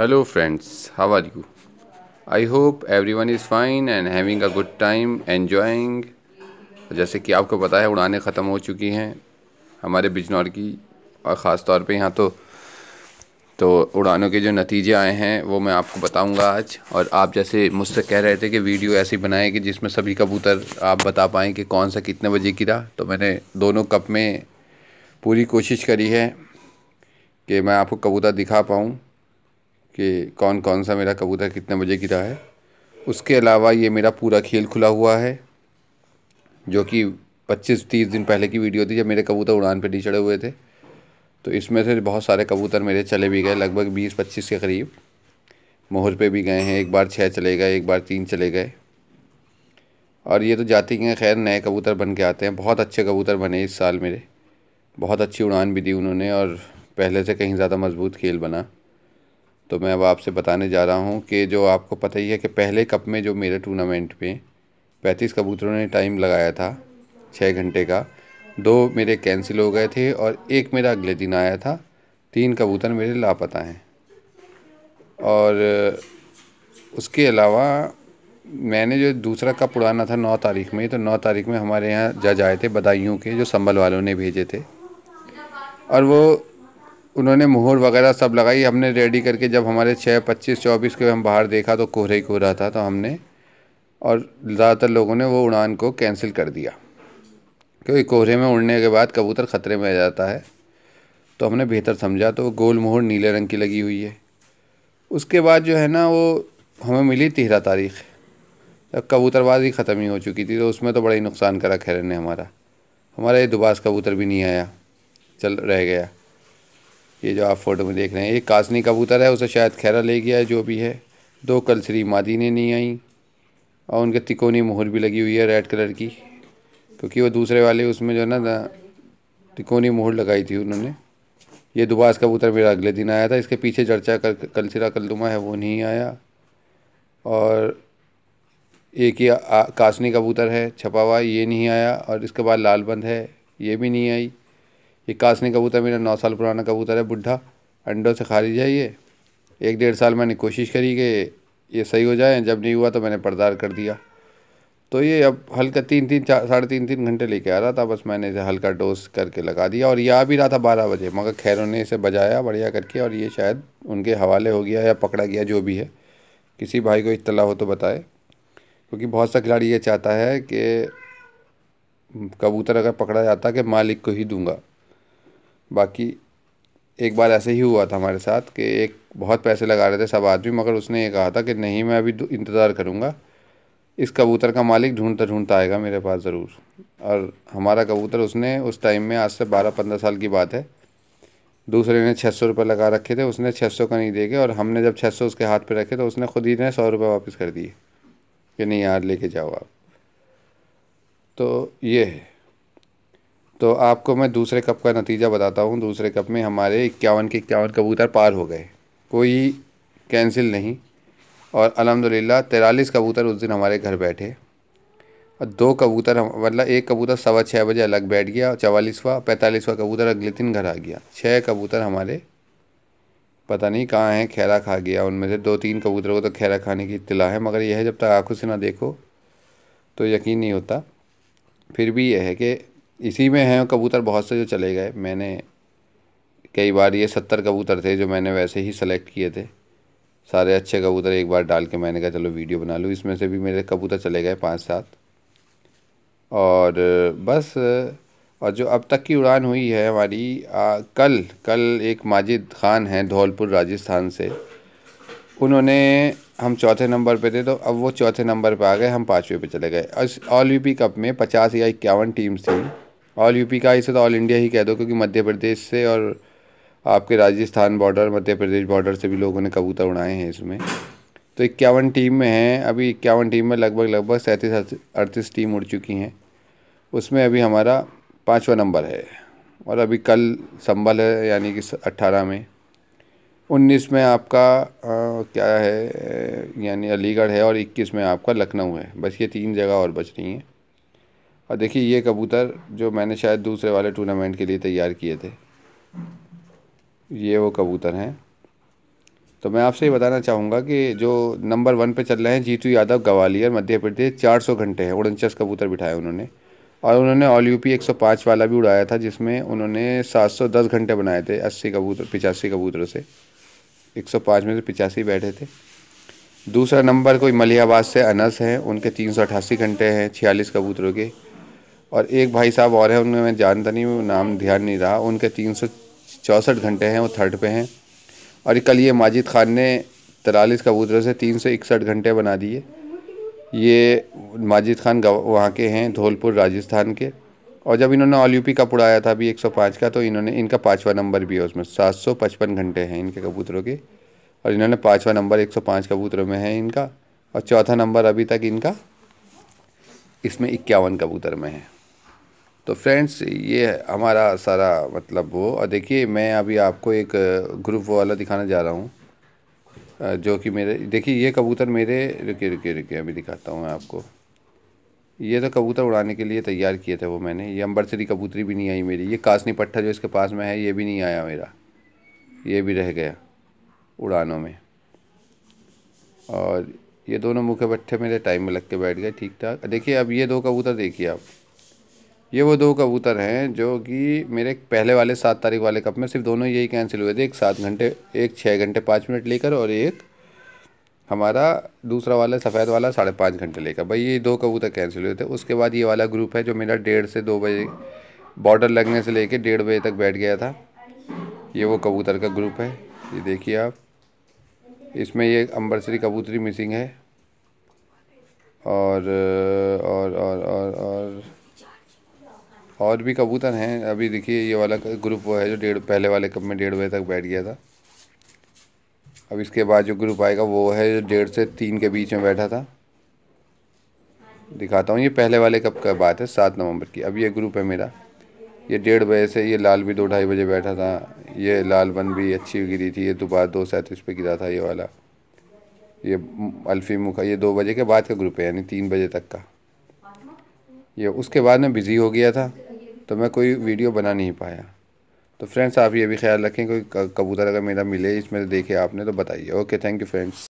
friends how are you I hope everyone is fine and having a good time enjoying जैसे कि आपको पता है उड़ानें ख़त्म हो चुकी हैं हमारे बिजनौर की और ख़ास तौर पे यहाँ तो तो उड़ानों के जो नतीजे आए हैं वो मैं आपको बताऊंगा आज और आप जैसे मुझसे कह रहे थे कि वीडियो ऐसी बनाए कि जिसमें सभी कबूतर आप बता पाएँ कि कौन सा कितने बजे गिरा तो मैंने दोनों कप में पूरी कोशिश करी है कि मैं आपको कबूतर दिखा पाऊँ कि कौन कौन सा मेरा कबूतर कितने बजे गिरा है उसके अलावा ये मेरा पूरा खेल खुला हुआ है जो कि 25-30 दिन पहले की वीडियो थी जब मेरे कबूतर उड़ान पर नहीं चढ़े हुए थे तो इसमें से बहुत सारे कबूतर मेरे चले भी गए लगभग 20-25 के करीब मोहर पे भी गए हैं एक बार छः चले गए एक बार तीन चले गए और ये तो जाते हैं खैर नए कबूतर बन के आते हैं बहुत अच्छे कबूतर बने इस साल मेरे बहुत अच्छी उड़ान भी दी उन्होंने और पहले से कहीं ज़्यादा मज़बूत खेल बना तो मैं अब आपसे बताने जा रहा हूँ कि जो आपको पता ही है कि पहले कप में जो मेरे टूर्नामेंट में पैंतीस कबूतरों ने टाइम लगाया था छः घंटे का दो मेरे कैंसिल हो गए थे और एक मेरा अगले दिन आया था तीन कबूतर मेरे लापता हैं और उसके अलावा मैंने जो दूसरा कप उड़ाना था नौ तारीख में तो नौ तारीख में हमारे यहाँ जज आए थे बदायूँ के जो संभल वालों ने भेजे थे और वो उन्होंने मोहर वगैरह सब लगाई हमने रेडी करके जब हमारे छः पच्चीस चौबीस के हम बाहर देखा तो कोहरे ही कोहरा था तो हमने और ज़्यादातर लोगों ने वो उड़ान को कैंसिल कर दिया क्योंकि कोहरे में उड़ने के बाद कबूतर ख़तरे में आ जाता है तो हमने बेहतर समझा तो गोल मोहर नीले रंग की लगी हुई है उसके बाद जो है ना वो हमें मिली तेरह तारीख जब कबूतरबाजी ख़त्म ही हो चुकी थी तो उसमें तो बड़ा ही नुकसान करा खैर ने हमारा हमारा ये दुबास कबूतर भी नहीं आया चल रह गया ये जो आप फोटो में देख रहे हैं ये कासनी कबूतर है उसे शायद खैरा ले गया है जो भी है दो कलसरी मादीने नहीं आई और उनके तिकोनी मोहर भी लगी हुई है रेड कलर की क्योंकि वो दूसरे वाले उसमें जो है ना तिकोनी मोहर लगाई थी उन्होंने ये दुबास कबूतर मेरा अगले दिन आया था इसके पीछे चर्चा कर कलसरा कलदुमा है वो नहीं आया और एक ही कासनी कबूतर है छपा हुआ ये नहीं आया और इसके बाद लालबंद है ये भी नहीं आई इक्यासवीं कबूतर मेरा नौ साल पुराना कबूतर है बुढ़ा अंडों से खारिज है ये एक डेढ़ साल मैंने कोशिश करी कि ये सही हो जाए जब नहीं हुआ तो मैंने पर्दार कर दिया तो ये अब हल्का तीन तीन चार साढ़े तीन तीन घंटे लेके आ रहा था बस मैंने इसे हल्का डोज करके लगा दिया और ये आ भी रहा था बारह बजे मगर खैरों ने इसे बजाया बढ़िया करके और ये शायद उनके हवाले हो गया या पकड़ा गया जो भी है किसी भाई को इतला हो तो बताए क्योंकि बहुत सा खिलाड़ी ये चाहता है कि कबूतर अगर पकड़ा जाता कि मालिक को ही दूंगा बाकी एक बार ऐसे ही हुआ था हमारे साथ कि एक बहुत पैसे लगा रहे थे सब आदमी मगर उसने ये कहा था कि नहीं मैं अभी इंतज़ार करूँगा इस कबूतर का मालिक ढूंढता ढूंढता आएगा मेरे पास ज़रूर और हमारा कबूतर उसने उस टाइम में आज से बारह पंद्रह साल की बात है दूसरे ने छः सौ रुपये लगा रखे थे उसने छः सौ का नहीं देखे और हमने जब छः सौ उसके हाथ पे रखे तो उसने खुद ही ने सौ रुपये वापस कर दिए कि नहीं यार लेके जाओ आप तो ये है तो आपको मैं दूसरे कप का नतीजा बताता हूँ दूसरे कप में हमारे इक्यावन के इक्यावन कबूतर पार हो गए कोई कैंसिल नहीं और अलहमदिल्ला तिरालीस कबूतर उस दिन हमारे घर बैठे और दो कबूतर मतलब एक कबूतर सवा छः बजे अलग बैठ गया चवालीसवा पैंतालीसवा कबूतर अगले दिन घर आ गया छः कबूतर हमारे पता नहीं कहाँ हैं खैरा खा गया उनमें से दो तीन कबूतरों को तो खैरा खाने की इतला है मगर यह है जब तक आँखों से ना देखो तो यकीन नहीं होता फिर भी यह है कि इसी में हैं कबूतर बहुत से जो चले गए मैंने कई बार ये सत्तर कबूतर थे जो मैंने वैसे ही सेलेक्ट किए थे सारे अच्छे कबूतर एक बार डाल के मैंने कहा चलो वीडियो बना लूँ इसमें से भी मेरे कबूतर चले गए पाँच सात और बस और जो अब तक की उड़ान हुई है हमारी आ, कल कल एक माजिद खान हैं धौलपुर राजस्थान से उन्होंने हम चौथे नंबर पे थे तो अब वो चौथे नंबर पे आ गए हम पाँचवें पे चले गए ऑल यू कप में पचास या इक्यावन टीम्स थी ऑल यूपी का से तो ऑल इंडिया ही कह दो क्योंकि मध्य प्रदेश से और आपके राजस्थान बॉर्डर मध्य प्रदेश बॉर्डर से भी लोगों ने कबूतर उड़ाए हैं इसमें तो इक्यावन टीम में हैं अभी इक्यावन टीम में लगभग लगभग सैंतीस अड़तीस टीम उड़ चुकी हैं उसमें अभी हमारा पाँचवा नंबर है और अभी कल संभल है यानी कि अट्ठारह में उन्नीस में आपका आ, क्या है यानी अलीगढ़ है और इक्कीस में आपका लखनऊ है बस ये तीन जगह और बच रही हैं और देखिए ये कबूतर जो मैंने शायद दूसरे वाले टूर्नामेंट के लिए तैयार किए थे ये वो कबूतर हैं तो मैं आपसे ये बताना चाहूँगा कि जो नंबर वन पे चल रहे हैं जीतू यादव ग्वालियर मध्य प्रदेश चार सौ घंटे हैं उड़नचस कबूतर बिठाए उन्होंने और उन्होंने ऑल सौ पाँच वाला भी उड़ाया था जिसमें उन्होंने सात सौ दस घंटे बनाए थे अस्सी कबूतर पिचासी कबूतरों से एक सौ पाँच में से पिचासी बैठे थे दूसरा नंबर कोई मलियाबाद से अनस हैं उनके तीन सौ अठासी घंटे हैं छियालीस कबूतरों के और एक भाई साहब और हैं उनमें मैं जानता नहीं नाम ध्यान नहीं रहा उनके तीन सौ चौंसठ घंटे हैं वो थर्ड पे हैं और कल ये माजिद ख़ान ने तरालीस कबूतरों से तीन सौ इकसठ घंटे बना दिए ये माजिद खान वहाँ के हैं धौलपुर राजस्थान के और जब इन्होंने ऑल यूपी कप उड़ाया था अभी 105 का तो इन्होंने इनका पाँचवा नंबर भी है उसमें 755 घंटे हैं इनके कबूतरों के और इन्होंने पाँचवा नंबर 105 कबूतरों में है इनका और चौथा नंबर अभी तक इनका इसमें इक्यावन कबूतर में है तो फ्रेंड्स ये हमारा सारा मतलब वो और देखिए मैं अभी आपको एक ग्रुप वाला दिखाने जा रहा हूँ जो कि मेरे देखिए ये कबूतर मेरे रुके रुके रुके अभी दिखाता हूँ मैं आपको ये तो कबूतर उड़ाने के लिए तैयार किए थे वो मैंने ये अम्बरसरी कबूतरी भी नहीं आई मेरी ये कासनी पट्टा जो इसके पास में है ये भी नहीं आया मेरा ये भी रह गया उड़ानों में और ये दोनों मुखे पट्टे मेरे टाइम में लग के बैठ गए ठीक ठाक देखिए अब ये दो कबूतर देखिए आप ये वो दो कबूतर हैं जो कि मेरे पहले वाले सात तारीख वाले कप में सिर्फ दोनों यही कैंसिल हुए थे एक सात घंटे एक छः घंटे पाँच मिनट लेकर और एक हमारा दूसरा वाला सफ़ेद वाला साढ़े पाँच घंटे लेकर भाई ये दो कबूतर कैंसिल हुए थे उसके बाद ये वाला ग्रुप है जो मेरा डेढ़ से दो बजे बॉर्डर लगने से लेकर डेढ़ बजे तक बैठ गया था ये वो कबूतर का ग्रुप है ये देखिए आप इसमें ये अम्बरसरी कबूतरी मिसिंग है और और और और भी कबूतर हैं अभी देखिए ये वाला ग्रुप वो है जो डेढ़ पहले वाले कप में डेढ़ बजे तक बैठ गया था अब इसके बाद जो ग्रुप आएगा वो है जो डेढ़ से तीन के बीच में बैठा था दिखाता हूँ ये पहले वाले कप का बात है सात नवंबर की अब ये ग्रुप है मेरा ये डेढ़ बजे से ये लाल भी दो ढाई बजे बैठा था ये लाल बन भी अच्छी गिरी थी ये दोबारा दो सैंतीस पे गिरा था ये वाला ये अल्फी मुखा ये दो बजे के बाद का ग्रुप है यानी तीन बजे तक का ये उसके बाद में बिज़ी हो गया था तो मैं कोई वीडियो बना नहीं पाया तो फ्रेंड्स आप ये भी ख्याल रखें कोई कबूतर अगर मेरा मिले इसमें देखे आपने तो बताइए ओके थैंक यू फ्रेंड्स